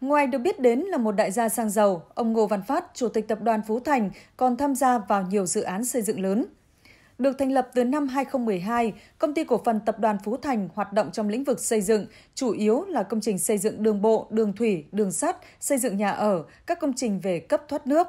Ngoài được biết đến là một đại gia sang giàu, ông Ngô Văn Phát, chủ tịch tập đoàn Phú Thành, còn tham gia vào nhiều dự án xây dựng lớn. Được thành lập từ năm 2012, công ty cổ phần tập đoàn Phú Thành hoạt động trong lĩnh vực xây dựng, chủ yếu là công trình xây dựng đường bộ, đường thủy, đường sắt, xây dựng nhà ở, các công trình về cấp thoát nước.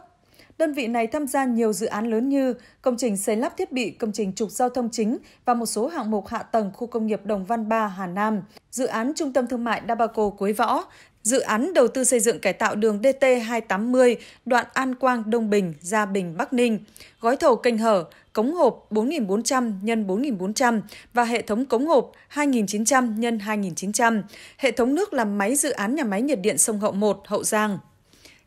Đơn vị này tham gia nhiều dự án lớn như công trình xây lắp thiết bị, công trình trục giao thông chính và một số hạng mục hạ tầng khu công nghiệp Đồng Văn Ba, Hà Nam, dự án trung tâm thương mại Dabaco Quế Võ, Dự án đầu tư xây dựng cải tạo đường DT280 đoạn An Quang Đông Bình Gia Bình Bắc Ninh, gói thầu kênh hở, cống hộp 4400 x 4400 và hệ thống cống hộp 2900 x 2900, hệ thống nước làm máy dự án nhà máy nhiệt điện sông Hậu 1 Hậu Giang.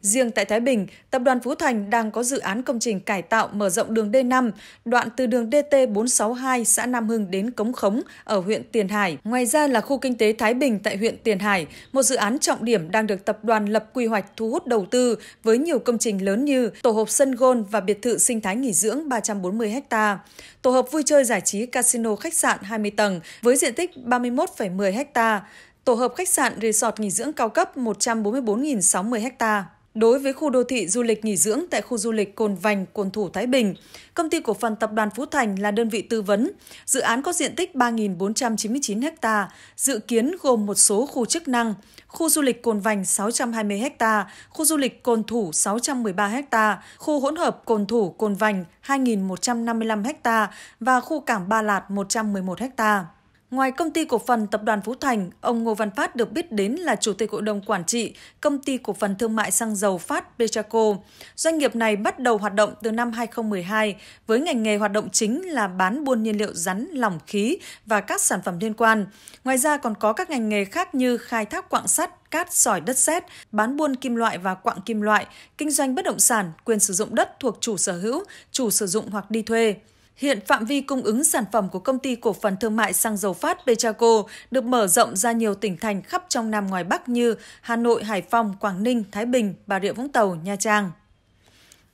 Riêng tại Thái Bình, Tập đoàn Phú Thành đang có dự án công trình cải tạo mở rộng đường D5, đoạn từ đường DT462 xã Nam Hưng đến Cống Khống ở huyện Tiền Hải. Ngoài ra là khu kinh tế Thái Bình tại huyện Tiền Hải, một dự án trọng điểm đang được tập đoàn lập quy hoạch thu hút đầu tư với nhiều công trình lớn như tổ hợp sân golf và biệt thự sinh thái nghỉ dưỡng 340 ha, tổ hợp vui chơi giải trí casino khách sạn 20 tầng với diện tích 31,10 ha, tổ hợp khách sạn resort nghỉ dưỡng cao cấp 144.060 ha. Đối với khu đô thị du lịch nghỉ dưỡng tại khu du lịch Cồn Vành, Cồn Thủ Thái Bình, công ty cổ phần tập đoàn Phú Thành là đơn vị tư vấn. Dự án có diện tích 3.499 ha, dự kiến gồm một số khu chức năng, khu du lịch Cồn Vành 620 ha, khu du lịch Cồn Thủ 613 ha, khu hỗn hợp Cồn Thủ Cồn Vành 2.155 ha và khu cảng Ba Lạt 111 ha. Ngoài công ty cổ phần Tập đoàn Phú Thành, ông Ngô Văn Phát được biết đến là Chủ tịch Hội đồng Quản trị Công ty Cổ phần Thương mại Xăng dầu Phát Bechaco. Doanh nghiệp này bắt đầu hoạt động từ năm 2012 với ngành nghề hoạt động chính là bán buôn nhiên liệu rắn, lỏng khí và các sản phẩm liên quan. Ngoài ra còn có các ngành nghề khác như khai thác quạng sắt, cát, sỏi, đất sét, bán buôn kim loại và quạng kim loại, kinh doanh bất động sản, quyền sử dụng đất thuộc chủ sở hữu, chủ sử dụng hoặc đi thuê. Hiện phạm vi cung ứng sản phẩm của công ty cổ phần thương mại xăng dầu Phát Bechaco được mở rộng ra nhiều tỉnh thành khắp trong Nam ngoài Bắc như Hà Nội, Hải Phòng, Quảng Ninh, Thái Bình, Bà Rịa Vũng Tàu, Nha Trang.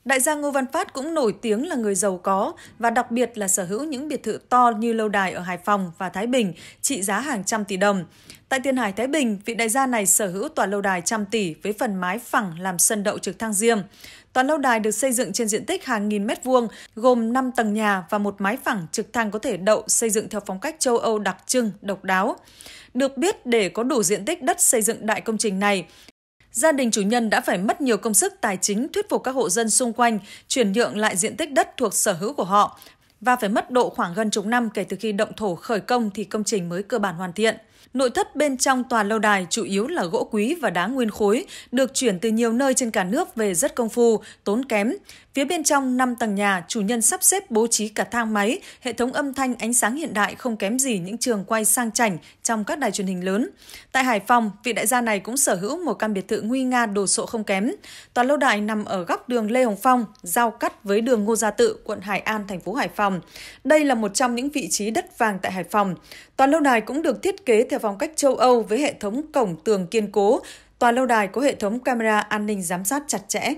Đại gia Ngô Văn Phát cũng nổi tiếng là người giàu có và đặc biệt là sở hữu những biệt thự to như lâu đài ở Hải Phòng và Thái Bình trị giá hàng trăm tỷ đồng. Tại Tiên Hải Thái Bình, vị đại gia này sở hữu tòa lâu đài trăm tỷ với phần mái phẳng làm sân đậu trực thăng riêng. Tòa lâu đài được xây dựng trên diện tích hàng nghìn mét vuông, gồm 5 tầng nhà và một mái phẳng trực thăng có thể đậu xây dựng theo phong cách châu Âu đặc trưng, độc đáo. Được biết, để có đủ diện tích đất xây dựng đại công trình này, gia đình chủ nhân đã phải mất nhiều công sức tài chính thuyết phục các hộ dân xung quanh chuyển nhượng lại diện tích đất thuộc sở hữu của họ và phải mất độ khoảng gần chục năm kể từ khi động thổ khởi công thì công trình mới cơ bản hoàn thiện. Nội thất bên trong tòa lâu đài chủ yếu là gỗ quý và đá nguyên khối, được chuyển từ nhiều nơi trên cả nước về rất công phu, tốn kém. Phía bên trong 5 tầng nhà, chủ nhân sắp xếp bố trí cả thang máy, hệ thống âm thanh ánh sáng hiện đại không kém gì những trường quay sang chảnh trong các đài truyền hình lớn. Tại Hải Phòng, vị đại gia này cũng sở hữu một căn biệt thự nguy nga đồ sộ không kém. Tòa lâu đài nằm ở góc đường Lê Hồng Phong, giao cắt với đường Ngô Gia Tự, quận Hải An, thành phố Hải Phòng. Phòng. Đây là một trong những vị trí đất vàng tại Hải Phòng. Tòa lâu đài cũng được thiết kế theo phong cách châu Âu với hệ thống cổng tường kiên cố. Tòa lâu đài có hệ thống camera an ninh giám sát chặt chẽ.